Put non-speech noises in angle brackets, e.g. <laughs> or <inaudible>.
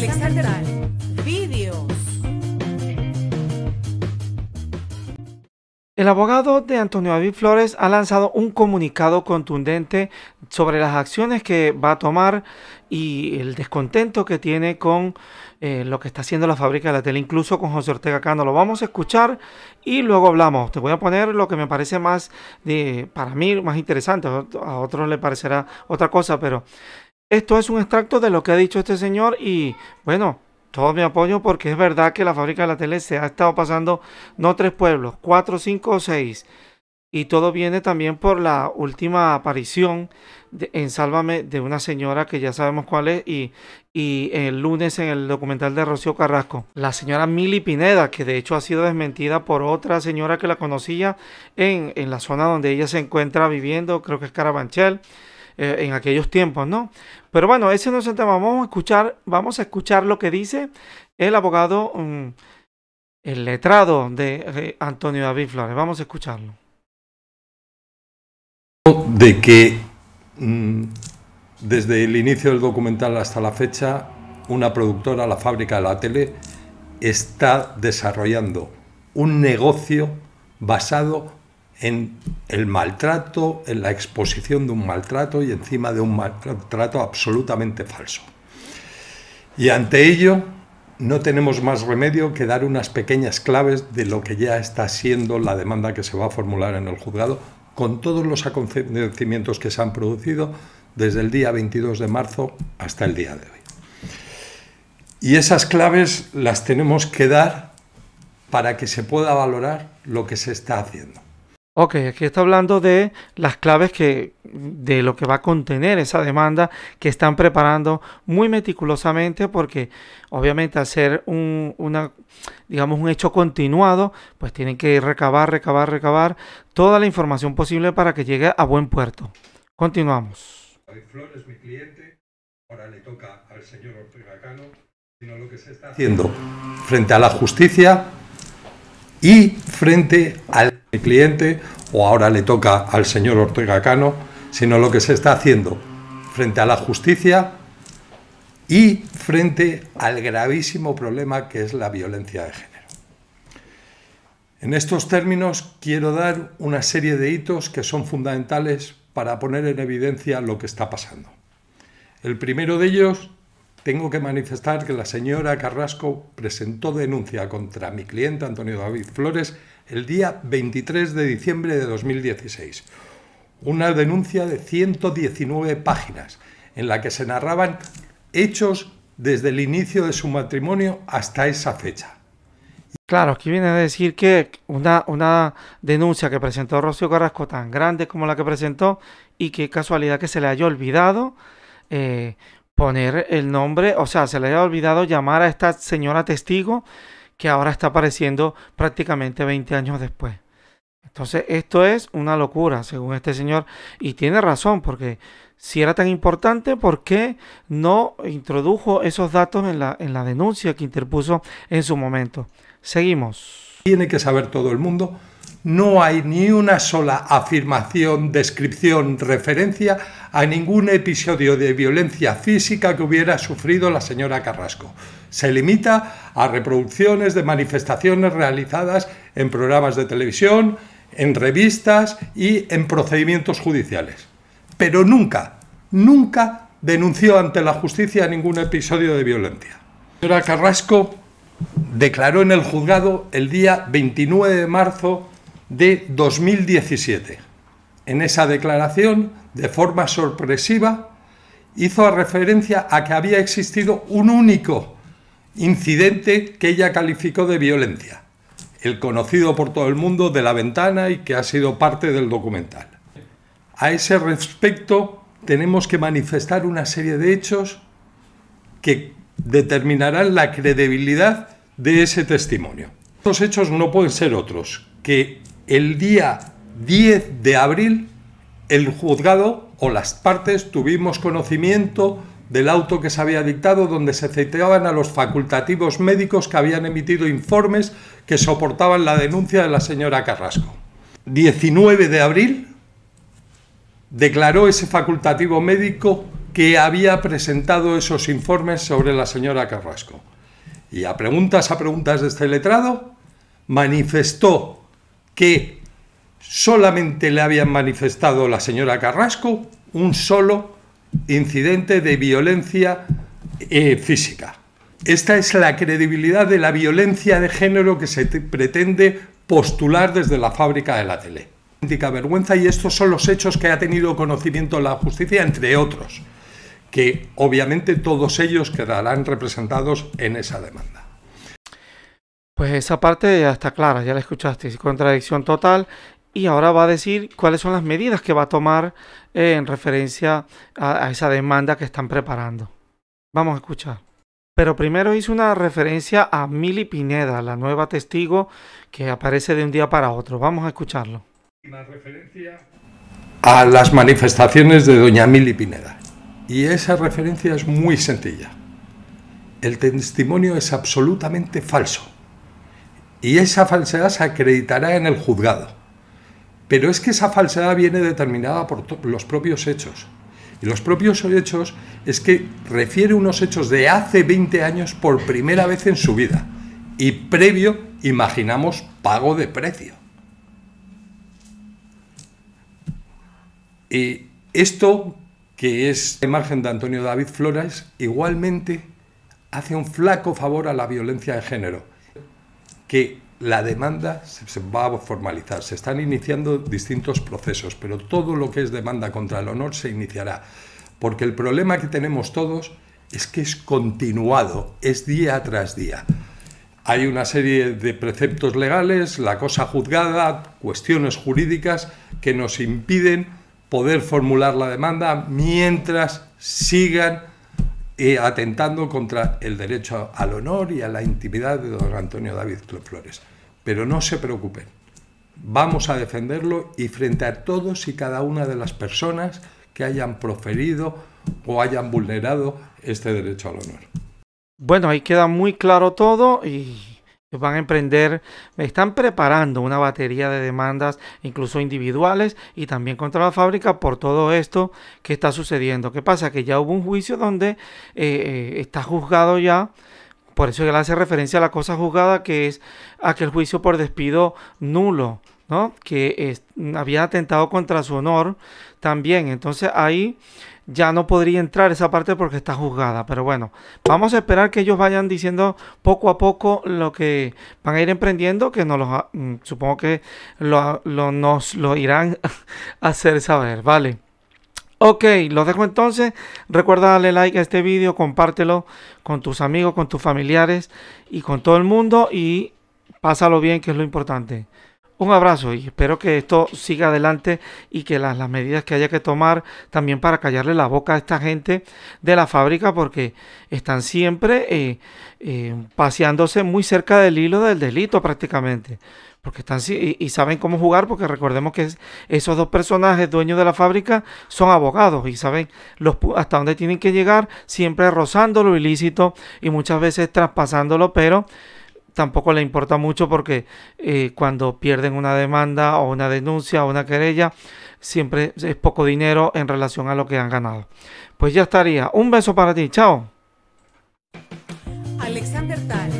Alexander Videos. El abogado de Antonio David Flores ha lanzado un comunicado contundente sobre las acciones que va a tomar y el descontento que tiene con eh, lo que está haciendo la fábrica de la tele, incluso con José Ortega Cano. Lo vamos a escuchar y luego hablamos. Te voy a poner lo que me parece más, de, para mí, más interesante. A otros le parecerá otra cosa, pero esto es un extracto de lo que ha dicho este señor y bueno, todo mi apoyo porque es verdad que la fábrica de la tele se ha estado pasando no tres pueblos, cuatro, cinco o seis. Y todo viene también por la última aparición en Sálvame de una señora que ya sabemos cuál es y, el lunes en el documental de Rocío Carrasco. La señora Mili Pineda, que de hecho ha sido desmentida por otra señora que la conocía en, en la zona donde ella se encuentra viviendo, creo que es Carabanchel. Eh, en aquellos tiempos, ¿no? Pero bueno, ese no es el tema. Vamos a escuchar, vamos a escuchar lo que dice el abogado, mm, el letrado de Antonio David Flores. Vamos a escucharlo. De que mm, desde el inicio del documental hasta la fecha, una productora, la fábrica de la tele, está desarrollando un negocio basado en el maltrato, en la exposición de un maltrato y encima de un maltrato absolutamente falso. Y ante ello no tenemos más remedio que dar unas pequeñas claves de lo que ya está siendo la demanda que se va a formular en el juzgado con todos los acontecimientos que se han producido desde el día 22 de marzo hasta el día de hoy. Y esas claves las tenemos que dar para que se pueda valorar lo que se está haciendo. Ok, aquí está hablando de las claves que de lo que va a contener esa demanda que están preparando muy meticulosamente porque obviamente al ser digamos un hecho continuado pues tienen que recabar, recabar, recabar toda la información posible para que llegue a buen puerto. Continuamos. mi cliente, ahora le toca al señor sino lo que se está haciendo frente a la justicia y frente al el cliente o ahora le toca al señor Ortega Cano, sino lo que se está haciendo frente a la justicia y frente al gravísimo problema que es la violencia de género. En estos términos quiero dar una serie de hitos que son fundamentales para poner en evidencia lo que está pasando. El primero de ellos tengo que manifestar que la señora Carrasco presentó denuncia contra mi cliente Antonio David Flores el día 23 de diciembre de 2016. Una denuncia de 119 páginas en la que se narraban hechos desde el inicio de su matrimonio hasta esa fecha. Claro, aquí viene a decir que una, una denuncia que presentó Rocío Carrasco tan grande como la que presentó y qué casualidad que se le haya olvidado eh, poner el nombre, o sea, se le ha olvidado llamar a esta señora testigo que ahora está apareciendo prácticamente 20 años después. Entonces, esto es una locura, según este señor, y tiene razón, porque si era tan importante, ¿por qué no introdujo esos datos en la, en la denuncia que interpuso en su momento? Seguimos. Tiene que saber todo el mundo no hay ni una sola afirmación, descripción, referencia a ningún episodio de violencia física que hubiera sufrido la señora Carrasco. Se limita a reproducciones de manifestaciones realizadas en programas de televisión, en revistas y en procedimientos judiciales. Pero nunca, nunca denunció ante la justicia ningún episodio de violencia. La señora Carrasco declaró en el juzgado el día 29 de marzo de 2017. En esa declaración, de forma sorpresiva, hizo referencia a que había existido un único incidente que ella calificó de violencia, el conocido por todo el mundo de la ventana y que ha sido parte del documental. A ese respecto, tenemos que manifestar una serie de hechos que determinarán la credibilidad de ese testimonio. Los hechos no pueden ser otros que el día 10 de abril el juzgado o las partes tuvimos conocimiento del auto que se había dictado donde se citaban a los facultativos médicos que habían emitido informes que soportaban la denuncia de la señora Carrasco. 19 de abril declaró ese facultativo médico que había presentado esos informes sobre la señora Carrasco. Y a preguntas a preguntas de este letrado manifestó que solamente le habían manifestado la señora Carrasco un solo incidente de violencia eh, física. Esta es la credibilidad de la violencia de género que se pretende postular desde la fábrica de la tele. Vergüenza y estos son los hechos que ha tenido conocimiento la justicia, entre otros, que obviamente todos ellos quedarán representados en esa demanda. Pues esa parte ya está clara, ya la escuchaste, Es contradicción total. Y ahora va a decir cuáles son las medidas que va a tomar eh, en referencia a, esa demanda que están preparando. Vamos a escuchar. Pero primero hizo una referencia a Mili Pineda, la nueva testigo que aparece de un día para otro. Vamos a escucharlo. Una referencia a las manifestaciones de doña Mili Pineda. Y esa referencia es muy sencilla. El testimonio es absolutamente falso y esa falsedad se acreditará en el juzgado. Pero es que esa falsedad viene determinada por los propios hechos. Y los propios hechos es que refiere unos hechos de hace 20 años por primera vez en su vida. Y previo, imaginamos, pago de precio. Y esto, que es la margen de Antonio David Flores, igualmente hace un flaco favor a la violencia de género que la demanda se va a formalizar. Se están iniciando distintos procesos, pero todo lo que es demanda contra el honor se iniciará. Porque el problema que tenemos todos es que es continuado, es día tras día. Hay una serie de preceptos legales, la cosa juzgada, cuestiones jurídicas que nos impiden poder formular la demanda mientras sigan atentando contra el derecho al honor y a la intimidad de don Antonio David Flores. Pero no se preocupen, vamos a defenderlo y frente a todos y cada una de las personas que hayan proferido o hayan vulnerado este derecho al honor. Bueno, ahí queda muy claro todo y van a emprender, me eh, están preparando una batería de demandas, incluso individuales y también contra la fábrica por todo esto que está sucediendo. ¿Qué pasa? Que ya hubo un juicio donde eh, eh, está juzgado ya. Por eso él hace referencia a la cosa juzgada, que es aquel juicio por despido nulo que había atentado contra su honor también. Entonces ahí ya no podría entrar esa parte porque está juzgada. Pero bueno, vamos a esperar que ellos vayan diciendo poco a poco lo que van a ir emprendiendo, que nos los, mm, supongo que nos lo irán a <laughs> hacer saber, ¿vale? Ok, lo dejo entonces. Recuerda darle like a este vídeo, compártelo con tus amigos, con tus familiares y con todo el mundo y pásalo bien, que es lo importante. Un abrazo y espero que esto siga adelante y que las, medidas que haya que tomar también para callarle la boca a esta gente de la fábrica porque están siempre eh, eh, paseándose muy cerca del hilo del delito prácticamente. Porque están y, saben cómo jugar, porque recordemos que esos dos personajes dueños de la fábrica son abogados y saben hasta dónde tienen que llegar, siempre rozando lo ilícito y muchas veces traspasándolo, pero tampoco le importa mucho porque eh, cuando pierden una demanda o una denuncia o una querella, siempre es poco dinero en relación a lo que han ganado. Pues ya estaría. Un beso para ti. Chao. Alexander Tal.